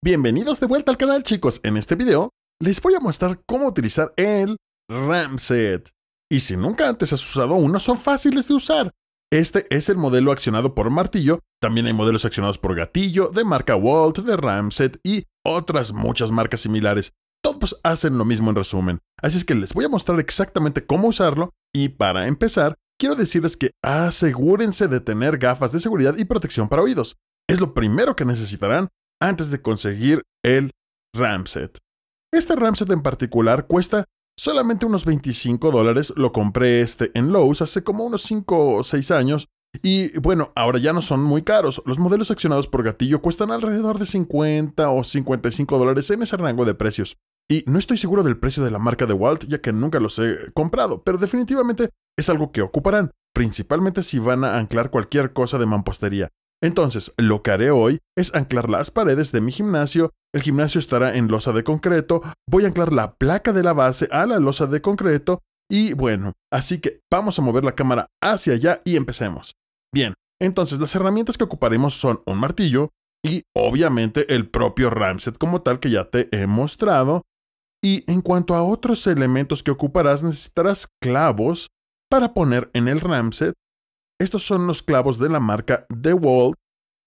Bienvenidos de vuelta al canal chicos, en este video les voy a mostrar cómo utilizar el Ramset. Y si nunca antes has usado uno, son fáciles de usar. Este es el modelo accionado por martillo, también hay modelos accionados por gatillo, de marca Walt, de Ramset y otras muchas marcas similares. Todos hacen lo mismo en resumen, así es que les voy a mostrar exactamente cómo usarlo y para empezar, quiero decirles que asegúrense de tener gafas de seguridad y protección para oídos. Es lo primero que necesitarán antes de conseguir el Ramset. Este Ramset en particular cuesta solamente unos 25 dólares, lo compré este en Lowe's hace como unos 5 o 6 años y bueno, ahora ya no son muy caros. Los modelos accionados por gatillo cuestan alrededor de 50 o 55 dólares en ese rango de precios. Y no estoy seguro del precio de la marca de Walt, ya que nunca los he comprado, pero definitivamente es algo que ocuparán, principalmente si van a anclar cualquier cosa de mampostería. Entonces, lo que haré hoy es anclar las paredes de mi gimnasio, el gimnasio estará en losa de concreto, voy a anclar la placa de la base a la losa de concreto y bueno, así que vamos a mover la cámara hacia allá y empecemos. Bien, entonces las herramientas que ocuparemos son un martillo y obviamente el propio ramset como tal que ya te he mostrado. Y en cuanto a otros elementos que ocuparás, necesitarás clavos para poner en el ramset estos son los clavos de la marca The Wall.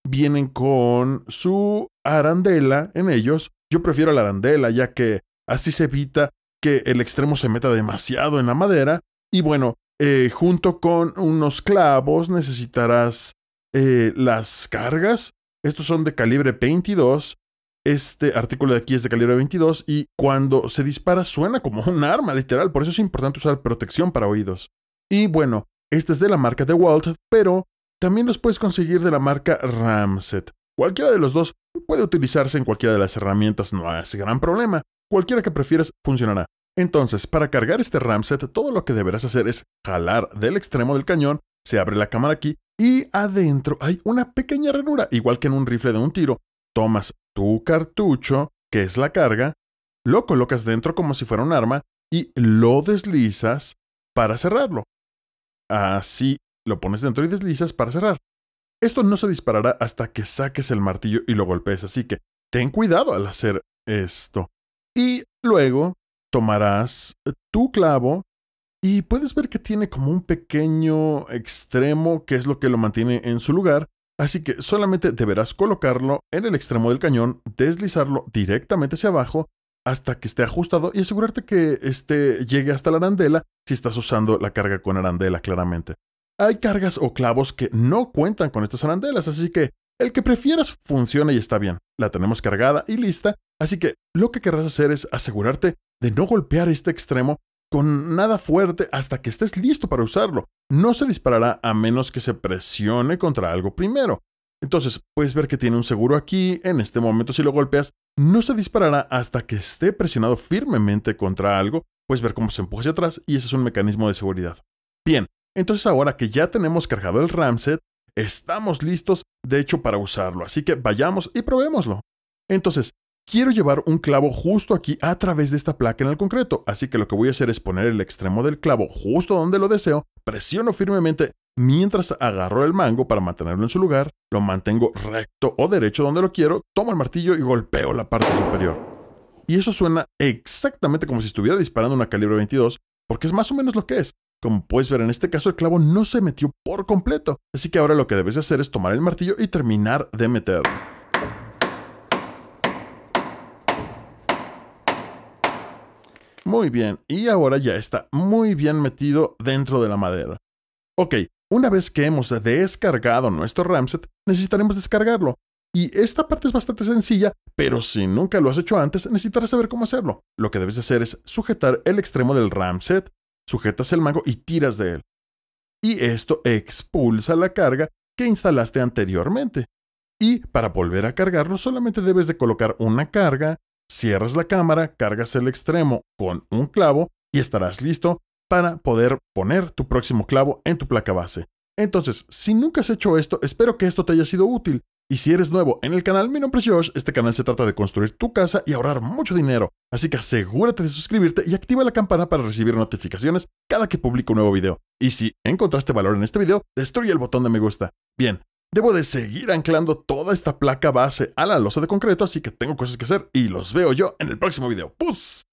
Vienen con su arandela en ellos. Yo prefiero la arandela ya que así se evita que el extremo se meta demasiado en la madera. Y bueno, eh, junto con unos clavos necesitarás eh, las cargas. Estos son de calibre 22. Este artículo de aquí es de calibre 22 y cuando se dispara suena como un arma literal. Por eso es importante usar protección para oídos. Y bueno, este es de la marca de Walt, pero también los puedes conseguir de la marca Ramset. Cualquiera de los dos puede utilizarse en cualquiera de las herramientas, no es gran problema. Cualquiera que prefieras funcionará. Entonces, para cargar este ramset, todo lo que deberás hacer es jalar del extremo del cañón, se abre la cámara aquí y adentro hay una pequeña ranura, igual que en un rifle de un tiro. Tomas tu cartucho, que es la carga, lo colocas dentro como si fuera un arma y lo deslizas para cerrarlo. Así lo pones dentro y deslizas para cerrar. Esto no se disparará hasta que saques el martillo y lo golpees, así que ten cuidado al hacer esto. Y luego tomarás eh, tu clavo y puedes ver que tiene como un pequeño extremo que es lo que lo mantiene en su lugar, así que solamente deberás colocarlo en el extremo del cañón, deslizarlo directamente hacia abajo hasta que esté ajustado y asegurarte que este llegue hasta la arandela si estás usando la carga con arandela claramente. Hay cargas o clavos que no cuentan con estas arandelas, así que el que prefieras funciona y está bien. La tenemos cargada y lista, así que lo que querrás hacer es asegurarte de no golpear este extremo con nada fuerte hasta que estés listo para usarlo. No se disparará a menos que se presione contra algo primero. Entonces, puedes ver que tiene un seguro aquí, en este momento si lo golpeas, no se disparará hasta que esté presionado firmemente contra algo, puedes ver cómo se empuja hacia atrás y ese es un mecanismo de seguridad. Bien, entonces ahora que ya tenemos cargado el ramset, estamos listos de hecho para usarlo, así que vayamos y probémoslo. Entonces, quiero llevar un clavo justo aquí a través de esta placa en el concreto, así que lo que voy a hacer es poner el extremo del clavo justo donde lo deseo, presiono firmemente Mientras agarro el mango para mantenerlo en su lugar, lo mantengo recto o derecho donde lo quiero, tomo el martillo y golpeo la parte superior. Y eso suena exactamente como si estuviera disparando una calibre 22, porque es más o menos lo que es. Como puedes ver, en este caso el clavo no se metió por completo, así que ahora lo que debes hacer es tomar el martillo y terminar de meterlo. Muy bien, y ahora ya está muy bien metido dentro de la madera. Ok, una vez que hemos descargado nuestro Ramset, necesitaremos descargarlo. Y esta parte es bastante sencilla, pero si nunca lo has hecho antes, necesitarás saber cómo hacerlo. Lo que debes hacer es sujetar el extremo del Ramset, sujetas el mango y tiras de él. Y esto expulsa la carga que instalaste anteriormente. Y para volver a cargarlo solamente debes de colocar una carga, cierras la cámara, cargas el extremo con un clavo y estarás listo para poder poner tu próximo clavo en tu placa base. Entonces, si nunca has hecho esto, espero que esto te haya sido útil. Y si eres nuevo en el canal, mi nombre es Josh, este canal se trata de construir tu casa y ahorrar mucho dinero, así que asegúrate de suscribirte y activa la campana para recibir notificaciones cada que publico un nuevo video. Y si encontraste valor en este video, destruye el botón de me gusta. Bien, Debo de seguir anclando toda esta placa base a la losa de concreto, así que tengo cosas que hacer y los veo yo en el próximo video. ¡Pus!